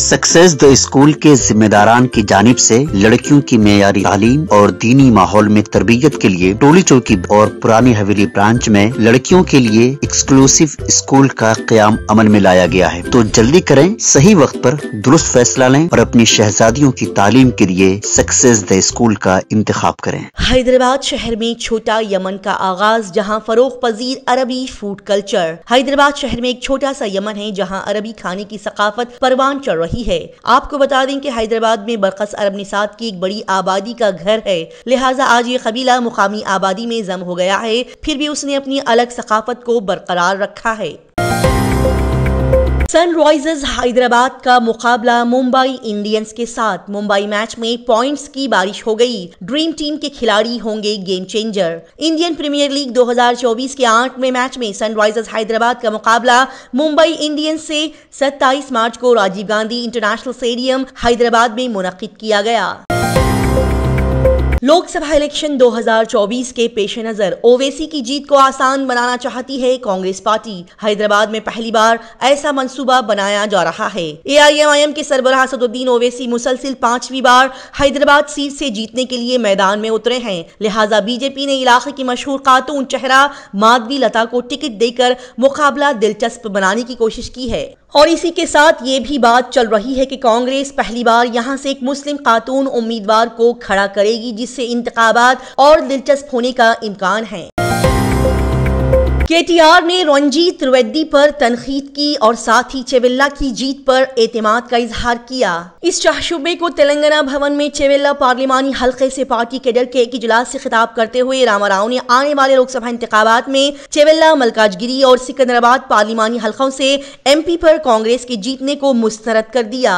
success the school के जिम्मेदारान की जानब से लड़कियों की मैारी तालीम और दीनी माहौल में तरबियत के लिए टोली चौकी और पुरानी हवेली ब्रांच में लड़कियों के लिए एक्सक्लूसिव स्कूल का क्याम अमल में लाया गया है तो जल्दी करें सही वक्त पर दुरुस्त फैसला लें और अपनी शहजादियों की तालीम के लिए सक्सेस द स्कूल का इंतखब करें हैदराबाद शहर में छोटा यमन का आगाज जहाँ फरोख पजीर अरबी फूड कल्चर हैदराबाद शहर में एक छोटा सा यमन है जहाँ अरबी खाने की सकाफत परवान चढ़ रही है आपको बता दें कि हैदराबाद में बरकस अरब निसाद की एक बड़ी आबादी का घर है लिहाजा आज ये कबीला मुकामी आबादी में जम हो गया है फिर भी उसने अपनी अलग सकाफत को बरकरार रखा है सनराइजर्स हैदराबाद का मुकाबला मुंबई इंडियंस के साथ मुंबई मैच में पॉइंट्स की बारिश हो गई ड्रीम टीम के खिलाड़ी होंगे game changer Indian Premier League 2024 के आठवें मैच में सनराइजर्स हैदराबाद का मुकाबला मुंबई इंडियंस से 27 मार्च को राजीव गांधी इंटरनेशनल स्टेडियम हैदराबाद में मुनद किया गया लोकसभा इलेक्शन 2024 के पेश नजर ओवैसी की जीत को आसान बनाना चाहती है कांग्रेस पार्टी हैदराबाद में पहली बार ऐसा मंसूबा बनाया जा रहा है एआईएमआईएम के सरबराह सदुद्दीन ओवैसी मुसलसिल पांचवी बार हैदराबाद सीट से जीतने के लिए मैदान में उतरे हैं लिहाजा बीजेपी ने इलाके की मशहूर खातून चेहरा माधवी लता को टिकट देकर मुकाबला दिलचस्प बनाने की कोशिश की है और इसी के साथ ये भी बात चल रही है कि कांग्रेस पहली बार यहाँ से एक मुस्लिम खातून उम्मीदवार को खड़ा करेगी जिससे इंतबात और दिलचस्प होने का इम्कान है केटीआर ने रंजीत त्रिवेदी पर तनखीद की और साथ ही चेवेल्ला की जीत पर एतमाद का इजहार किया इस शाहशुबे को तेलंगाना भवन में चेवेल्ला पार्लिमानी हल्के से पार्टी केडर के एक इजलास से खिताब करते हुए रामा राव ने आने वाले लोकसभा इंतबात में चेवेल्ला मलकाजगिरी और सिकंदराबाद पार्लिमानी हल्कों से एमपी पर कांग्रेस के जीतने को मुस्तरद कर दिया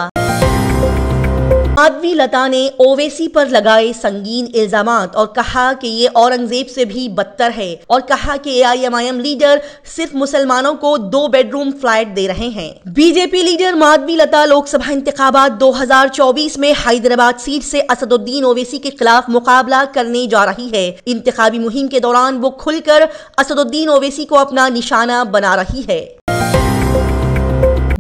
माधवी लता ने ओवैसी पर लगाए संगीन इल्जाम और कहा कि ये औरंगजेब से भी बदतर है और कहा कि एआईएमआईएम लीडर सिर्फ मुसलमानों को दो बेडरूम फ्लैट दे रहे हैं बीजेपी लीडर माधवी लता लोकसभा इंतबात 2024 में हैदराबाद सीट से असदुद्दीन ओवैसी के खिलाफ मुकाबला करने जा रही है इंतबी मुहिम के दौरान वो खुलकर असदुद्दीन ओवैसी को अपना निशाना बना रही है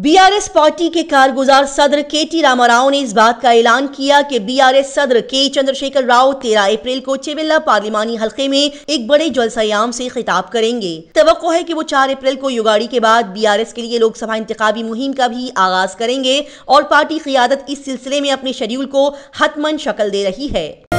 बीआरएस पार्टी के कारगुजार सदर के टी रामाराव ने इस बात का ऐलान किया कि बीआरएस सदर के चंद्रशेखर राव 13 अप्रैल को चिविल्ला पार्लिमानी हलके में एक बड़े जलसायाम से खिताब करेंगे तो है कि वो 4 अप्रैल को युगाड़ी के बाद बीआरएस के लिए लोकसभा इंतबी मुहिम का भी आगाज करेंगे और पार्टी क्यादत इस सिलसिले में अपने शेड्यूल को हतमन शक्ल दे रही है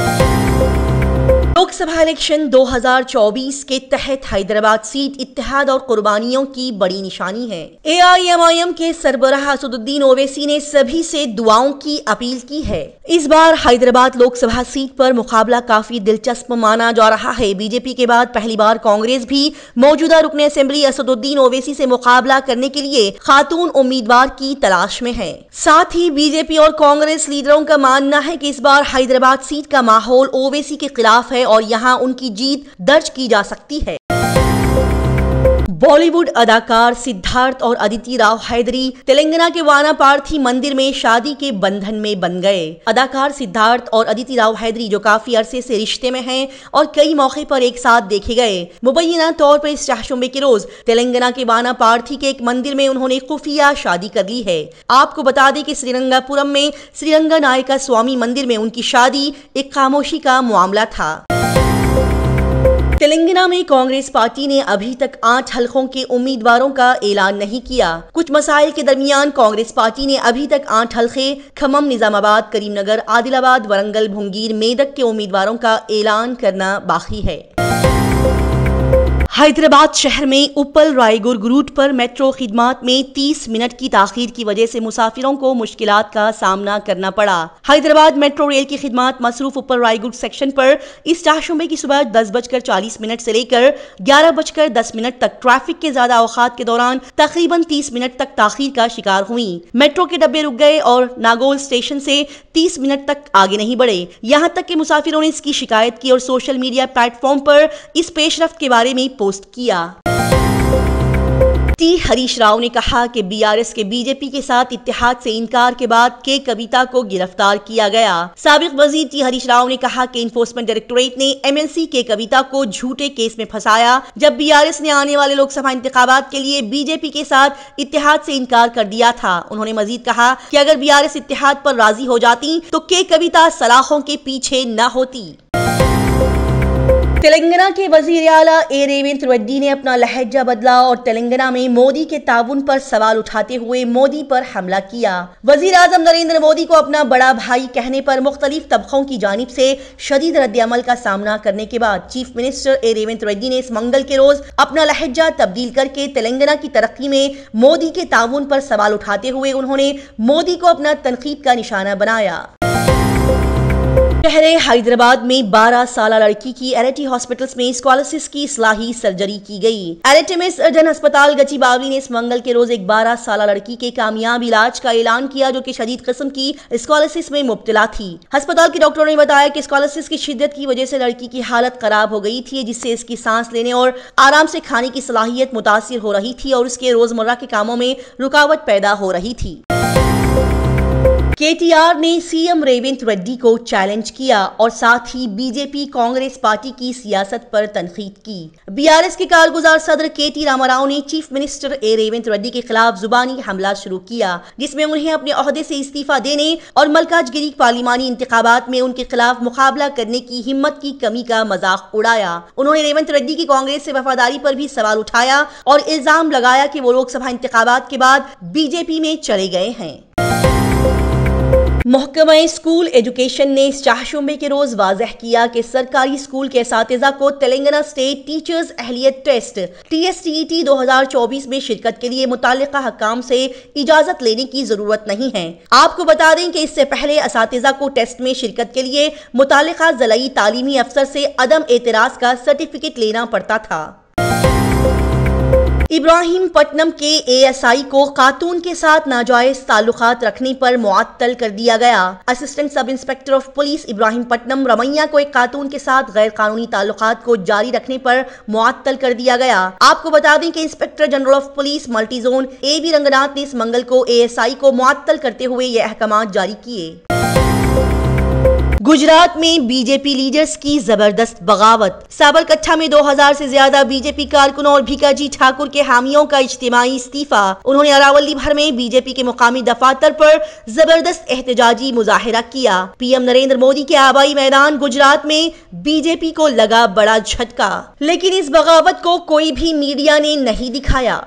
लोकसभा इलेक्शन 2024 के तहत हैदराबाद सीट इतिहाद और कुर्बानियों की बड़ी निशानी है एआईएमआईएम के सरबराह असदुद्दीन ओवैसी ने सभी से दुआओं की अपील की है इस बार हैदराबाद लोकसभा सीट पर मुकाबला काफी दिलचस्प माना जा रहा है बीजेपी के बाद पहली बार कांग्रेस भी मौजूदा रुकन असम्बली असदुद्दीन ओवैसी से मुकाबला करने के लिए खातून उम्मीदवार की तलाश में है साथ ही बीजेपी और कांग्रेस लीडरों का मानना है की इस बार हैदराबाद सीट का माहौल ओवैसी के खिलाफ है और यहां उनकी जीत दर्ज की जा सकती है बॉलीवुड अदाकार सिद्धार्थ और अदिति राव हैदरी तेलंगाना के वानापार्थी मंदिर में शादी के बंधन में बन गए अदाकार सिद्धार्थ और अदिति राव हैदरी जो काफी अरसे से रिश्ते में हैं और कई मौके पर एक साथ देखे गए मुबैना तौर पर इस चाहशुम्बे के रोज तेलंगाना के वानापार्थी के एक मंदिर में उन्होंने खुफिया शादी कर ली है आपको बता दें कि श्रीरंगापुरम में श्रीरंगा नायका स्वामी मंदिर में उनकी शादी एक खामोशी का मामला था तेलंगाना में कांग्रेस पार्टी ने अभी तक आठ हलकों के उम्मीदवारों का ऐलान नहीं किया कुछ मसाइल के दरमियान कांग्रेस पार्टी ने अभी तक आठ हलके खमम निजामाबाद करीमनगर आदिलाबाद वरंगल भुंगीर मेदक के उम्मीदवारों का ऐलान करना बाकी है हैदराबाद शहर में उपल रायगुर रूट पर मेट्रो खिदमत में 30 मिनट की ताखिर की वजह से मुसाफिरों को मुश्किल का सामना करना पड़ा हैदराबाद मेट्रो रेल की खिदमत मसरूफ उपल रायगुर सेक्शन पर इस शाहशुबे की सुबह दस बजकर चालीस मिनट से लेकर ग्यारह बजकर दस मिनट तक ट्रैफिक के ज्यादा अवकात के दौरान तकरीबन तीस मिनट तक ताखिर का शिकार हुई मेट्रो के डब्बे रुक गए और नागोल स्टेशन से तीस मिनट तक आगे नहीं बढ़े यहाँ तक के मुसाफिरों ने इसकी शिकायत की और सोशल मीडिया प्लेटफॉर्म पर इस पेशरफ के बारे में पोस्ट किया टी हरीश राव ने कहा कि बीआरएस के बीजेपी के साथ इतिहाद से इनकार के बाद के कविता को गिरफ्तार किया गया सबक वजीर टी हरीश राव ने कहा कि इन्फोर्समेंट डायरेक्टोरेट ने एमएलसी के कविता को झूठे केस में फंसाया जब बीआरएस ने आने वाले लोकसभा इंतबात के लिए बीजेपी के साथ इतिहाद से इनकार कर दिया था उन्होंने मजीद कहा की अगर बी इतिहाद पर राजी हो जाती तो के कविता सलाखों के पीछे न होती तेलंगाना के वजीर अला ए रेवंत रेड्डी ने अपना लहजा बदला और तेलंगाना में मोदी के ताउन पर सवाल उठाते हुए मोदी पर हमला किया वजीर आजम नरेंद्र मोदी को अपना बड़ा भाई कहने पर मुख्तलिफ तबकों की जानब से शदीद अमल का सामना करने के बाद chief minister A Revanth Reddy ने इस मंगल के रोज अपना लहजा तब्दील करके तेलंगाना की तरक्की में मोदी के ताउन पर सवाल उठाते हुए उन्होंने मोदी को अपना तनकीद का निशाना बनाया शहर हैदराबाद में 12 साल लड़की की एनएटी हॉस्पिटल्स में स्कॉलोसिस की सलाही सर्जरी की गई एनएटीएमएस अर्जन अस्पताल गची बावरी ने इस मंगल के रोज एक 12 साल लड़की के कामयाब इलाज का ऐलान किया जो कि शदीद किस्म की स्कॉलोसिस में मुबतला थी अस्पताल के डॉक्टरों ने बताया कि स्कॉलोसिस की शिद्दत की वजह से लड़की की हालत खराब हो गई थी जिससे इसकी सांस लेने और आराम से खाने की सलाहियत मुतासर हो रही थी और उसके रोजमर्रा के कामों में रुकावट पैदा हो रही थी केटीआर ने सीएम रेवंत रेड्डी को चैलेंज किया और साथ ही बीजेपी कांग्रेस पार्टी की सियासत पर तनखीद की बीआरएस के कारगुजार सदर के टी रामाव ने chief minister A Revanth Reddy के खिलाफ जुबानी हमला शुरू किया जिसमें उन्हें अपने अहदे से इस्तीफा देने और मलकाजगिरी पार्लिमानी इंतबात में उनके खिलाफ मुकाबला करने की हिम्मत की कमी का मजाक उड़ाया उन्होंने रेवंत रेड्डी की कांग्रेस ऐसी वफादारी आरोप भी सवाल उठाया और इल्जाम लगाया की वो लोकसभा इंतबात के बाद बीजेपी में चले गए हैं महकमा स्कूल एजुकेशन ने इस शुम्बे के रोज वाजह किया कि सरकारी स्कूल के इस को तेलंगाना स्टेट टीचर्स अहलियत test T S T T दो हजार चौबीस में शिरकत के लिए मुतल हकाम से इजाजत लेने की जरूरत नहीं है आपको बता दें कि इससे पहले इस को टेस्ट में शिरकत के लिए मुतल जलई तालीमी अफसर से अदम एतराज का सर्टिफिकेट लेना पड़ता था इब्राहिम पटनम के एएसआई को खातून के साथ नाजायज ताल्लुक रखने पर मुआतल कर दिया गया assistant sub inspector of police Ibrahim Patnam Ramaiah को एक खातून के साथ गैर कानूनी ताल्लुक को जारी रखने पर मुआतल कर दिया गया आपको बता दें कि inspector general of police multizone A B Ranganath ने इस मंगल को ए को मुआतल करते हुए ये अहकाम जारी किए गुजरात में बीजेपी लीडर्स की जबरदस्त बगावत साबरकट्ठा में 2000 से ज्यादा बीजेपी कारकुन और भिकाजी ठाकुर के हामियों का इज्तिमाही इस्तीफा उन्होंने अरावली भर में बीजेपी के मुकामी दफातर पर जबरदस्त एहतजाजी मुजाहरा किया पीएम नरेंद्र मोदी के आबाई मैदान गुजरात में बीजेपी को लगा बड़ा झटका लेकिन इस बगावत को कोई भी मीडिया ने नहीं दिखाया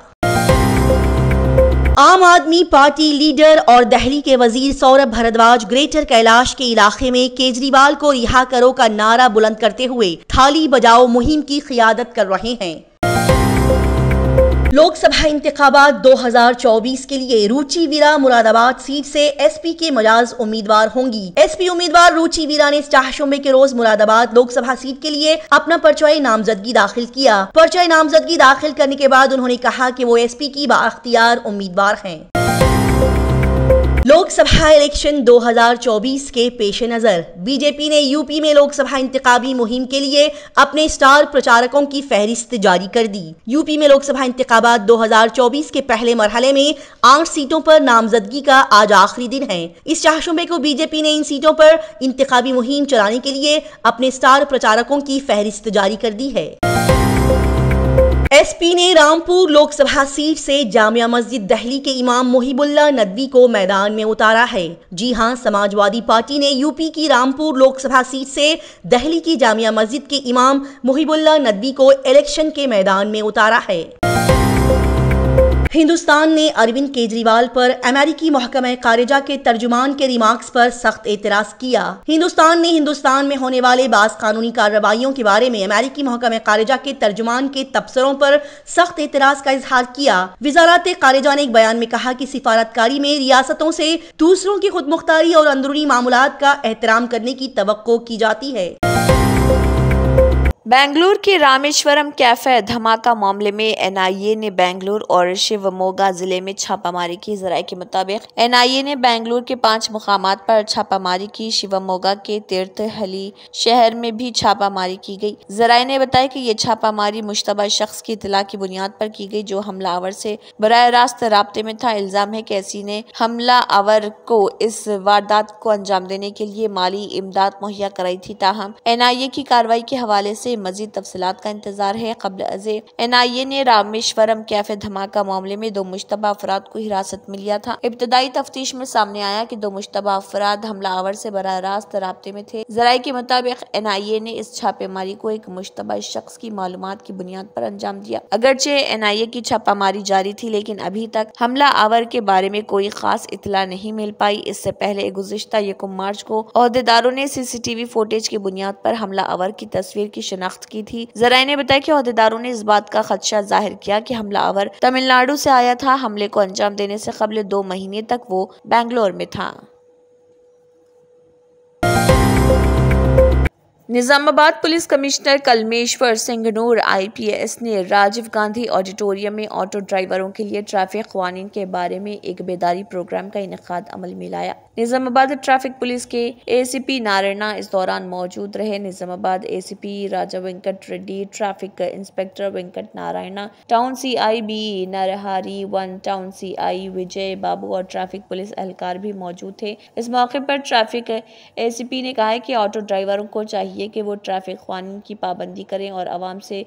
आम आदमी पार्टी लीडर और दहली के वजीर सौरभ भारद्वाज ग्रेटर कैलाश के इलाके में केजरीवाल को रिहा करो का नारा बुलंद करते हुए थाली बजाओ मुहिम की क्यादत कर रहे हैं लोकसभा इंतबात 2024 के लिए रुचि वीरा मुरादाबाद सीट से एसपी के मजाज उम्मीदवार होंगी एसपी उम्मीदवार रुचि वीरा ने चाह शुम्बे के रोज मुरादाबाद लोकसभा सीट के लिए अपना परचय नामजदगी दाखिल किया परचय नामजदगी दाखिल करने के बाद उन्होंने कहा की वो पी की बाख्तियार उम्मीदवार है लोकसभा इलेक्शन 2024 के पेश नज़र बीजेपी ने यूपी में लोकसभा इंतबी मुहिम के लिए अपने स्टार प्रचारकों की फहरिस्त जारी कर दी यूपी में लोकसभा इंतबात 2024 के पहले मरहले में आठ सीटों पर नामजदगी का आज आखिरी दिन है इस चाहशुबे को बीजेपी ने इन सीटों पर इंतबी मुहिम चलाने के लिए अपने स्टार प्रचारकों की फहरिस्त जारी कर दी है एसपी ने रामपुर लोकसभा सीट से जामिया मस्जिद दहली के इमाम मुहिबुल्ला नदवी को मैदान में उतारा है जी हां समाजवादी पार्टी ने यूपी की रामपुर लोकसभा सीट से दहली की जामिया मस्जिद के इमाम मुहिबुल्ला नदवी को इलेक्शन के मैदान में उतारा है हिंदुस्तान ने अरविंद केजरीवाल पर अमेरिकी महकमे कारिजा के तर्जुमान के रिमार्क्स पर सख्त एतराज किया हिंदुस्तान ने हिंदुस्तान में होने वाले बास कानूनी कार्रवाइयों के बारे में अमेरिकी महकमे कारिजा के तर्जुमान के तबसरों पर सख्त एतराज का इजहार किया वजारत खारिजा ने एक बयान में कहा की सिफारतकारी में रियासतों से दूसरों की खुद मुख्तारी और अंदरूनी मामला का एहतराम करने की तो की जाती है बेंगलुरु के रामेश्वरम कैफे धमाका मामले में एनआईए ने बेंगलुरु और शिवमोगा जिले में छापामारी की जराये के मुताबिक एनआईए ने बेंगलुरु के पांच मकाम पर छापामारी की शिवमोगा के तीर्थहली शहर में भी छापामारी की गई जराये ने बताया कि ये छापामारी मुशतबा शख्स की इतला की बुनियाद पर की गई जो हमलावर से बर रास्त रबते में था इल्जाम है कैसी ने हमला आवर को इस वारदात को अंजाम देने के लिए माली इमदाद मुहैया कराई थी ताहम एन की कार्रवाई के हवाले से मजीद तफसलत का इंतजार है कबल अजय एन आई ए ने रामेश्वरम कैफे धमाका मामले में दो मुशतबा अफराद को हिरासत में लिया था इब्तदाई तफ्तीश में सामने आया की दो मुशतबा अफराद हमलावर ऐसी बरह रास्त रबते में थे जराये के मुताबिक एन आई ए ने इस छापेमारी को एक मुशतबा शख्स की मालूम की बुनियाद आरोप अंजाम दिया अगरचे एन आई ए की छापामारी जारी थी लेकिन अभी तक हमला आवर के बारे में कोई खास इतला नहीं मिल पाई इससे पहले गुजशत यकुम मार्च को अहदेदारों ने सीसीटीवी फुटेज की बुनियाद पर हमला आवर की तस्वीर की शनाख्त शनाख्त की थी जराये ने बताया की अहदेदारों ने इस बात का खदशा जाहिर किया की कि हमलावर तमिलनाडु ऐसी आया था हमले को अंजाम देने ऐसी कबल दो महीने तक वो बेंगलोर में था निजामाबाद पुलिस कमिश्नर कलमेश्वर सिंह नूर आईपीएस ने राजीव गांधी ऑडिटोरियम में ऑटो ड्राइवरों के लिए ट्रैफिक कवानीन के बारे में एक बेदारी प्रोग्राम का इनका अमल में लाया निज़ामाबाद ट्रैफिक पुलिस के एसीपी नारायणा इस दौरान मौजूद रहे Nizamabad ACP Raja Venkat Reddy traffic inspector Venkat Narayana town I B Narahari one town CI Vijay Babu और ट्रैफिक पुलिस एहलकार भी मौजूद थे इस मौके पर ट्रैफिक एसीपी ने कहा कि ऑटो ड्राइवरों को चाहिए कि वो ट्रैफिक कानून की पाबंदी करें और आवाम से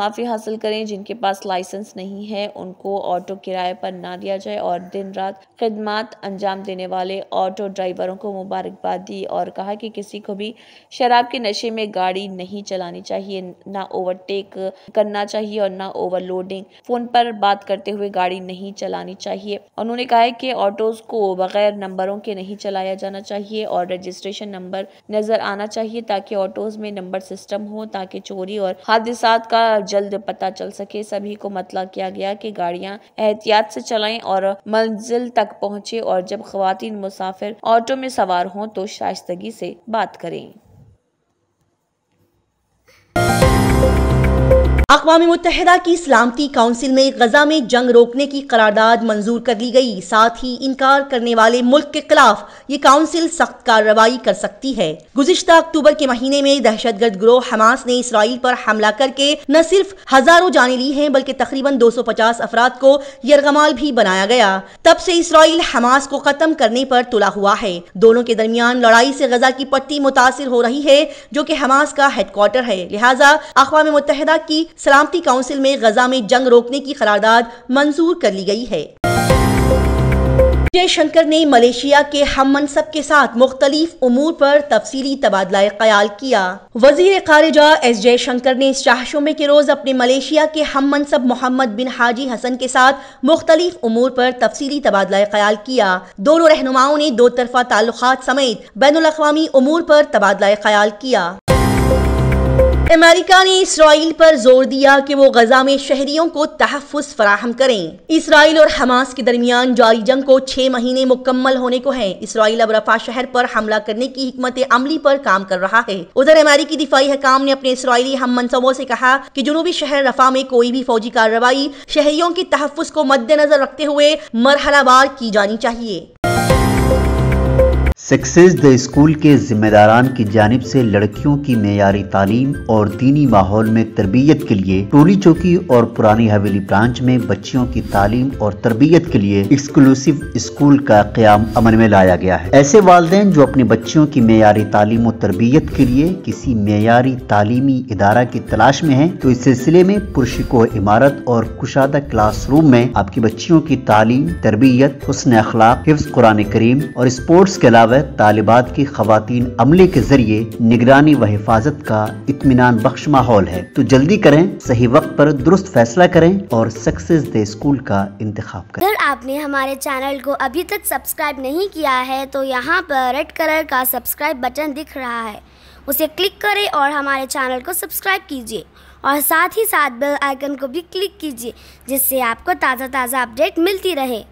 माफ़ी हासिल करें जिनके पास लाइसेंस नहीं है उनको ऑटो किराए पर ना दिया जाए और दिन रात खदमात अंजाम देने वाले और ऑटो ड्राइवरों को मुबारकबाद दी और कहा कि किसी को भी शराब के नशे में गाड़ी नहीं चलानी चाहिए ना ओवरटेक करना चाहिए और ना ओवरलोडिंग फोन पर बात करते हुए गाड़ी नहीं चलानी चाहिए उन्होंने कहा कि ऑटोज को बगैर नंबरों के नहीं चलाया जाना चाहिए और रजिस्ट्रेशन नंबर नजर आना चाहिए ताकि ऑटोज में नंबर सिस्टम हो ताकि चोरी और हादसा का जल्द पता चल सके सभी को मतला किया गया कि गाड़ियां एहतियात से चलाएं और मंजिल तक पहुंचे और जब खुवान मुसाफिर फिर ऑटो में सवार हों तो शाइतगी से बात करें अकवा मुतहदा की सलामती काउंसिल में गजा में जंग रोकने की करारदाद मंजूर कर ली गई साथ ही इनकार करने वाले मुल्क के खिलाफ ये काउंसिल सख्त कार्रवाई कर सकती है गुजशत अक्टूबर के महीने में दहशत गर्द ग्रोह हमास ने इसराइल पर हमला करके न सिर्फ हजारों जाने ली हैं बल्कि तकरीबन 250 अफराद को यरगमाल भी बनाया गया तब से इसराइल हमास को खत्म करने पर तुला हुआ है दोनों के दरमियान लड़ाई से गजा की पट्टी मुतासर हो रही है जो कि हमास का हेडक्वार्टर है लिहाजा अकवा मुतहदा की सलामती काउंसिल में गजा में जंग रोकने की करारदाद मंजूर कर ली गई है जयशंकर ने मलेशिया के हम मनसब के साथ मुख्तलिफ अमूर पर तफसीली तबादला ख्याल किया वजीर खारजा एस जयशंकर ने शाह के रोज अपने मलेशिया के हम मनसब मोहम्मद बिन हाजी हसन के साथ मुख्तलिफ अमूर पर तफसीली तबादला ख्याल किया दोनों रहनुमाओं ने दो तरफा ताल्लुक समेत बैन अवी उमूर पर तबादला ख्याल किया अमेरिका ने इसराइल पर जोर दिया कि वो गजा में शहरियों को तहफ़ फराहम करें इसराइल और हमास के दरमियान जारी जंग को छह महीने मुकम्मल होने को है इसराइल अब रफा शहर पर हमला करने की हमत अमली पर काम कर रहा है उधर अमेरिकी दिफाई हकाम ने अपने इसराइली हम मनसबों से कहा कि जुनूबी शहर रफा में कोई भी फौजी कार्रवाई शहरियों के तहफ़ को मद्देनजर रखते हुए मरहलावार की जानी चाहिए सक्सेस द स्कूल के जिम्मेदारान की जानब से लड़कियों की मैारी तालीम और दीनी माहौल में तरबियत के लिए टोली चौकी और पुरानी हवेली ब्रांच में बच्चियों की तालीम और तरबियत के लिए एक्सक्लूसिव स्कूल का क्याम अमल में लाया गया है ऐसे वालदे जो अपने बच्चियों की मैारी तालीम और तरबियत के लिए किसी मैारी तालीमी इदारा की तलाश में है तो इस सिलसिले में पुरशिको इमारत और कुशादा क्लास रूम में आपकी बच्चियों की तालीम तरबियत हसन अखलाक हिफ्स कुरान करीम और स्पोर्ट्स के अलावा अलावा तालिबात की खातन अमले के जरिए निगरानी व हिफाजत का इतमान बख्श माहौल है तो जल्दी करें सही वक्त पर दुरुस्त फैसला करें और सक्सेस द स्कूल का इंतखब करें अगर आपने हमारे चैनल को अभी तक सब्सक्राइब नहीं किया है तो यहाँ पर रेड कलर का सब्सक्राइब बटन दिख रहा है उसे क्लिक करें और हमारे चैनल को सब्सक्राइब कीजिए और साथ ही साथ बेल आइकन को भी क्लिक कीजिए जिससे आपको ताज़ा ताज़ा अपडेट मिलती रहे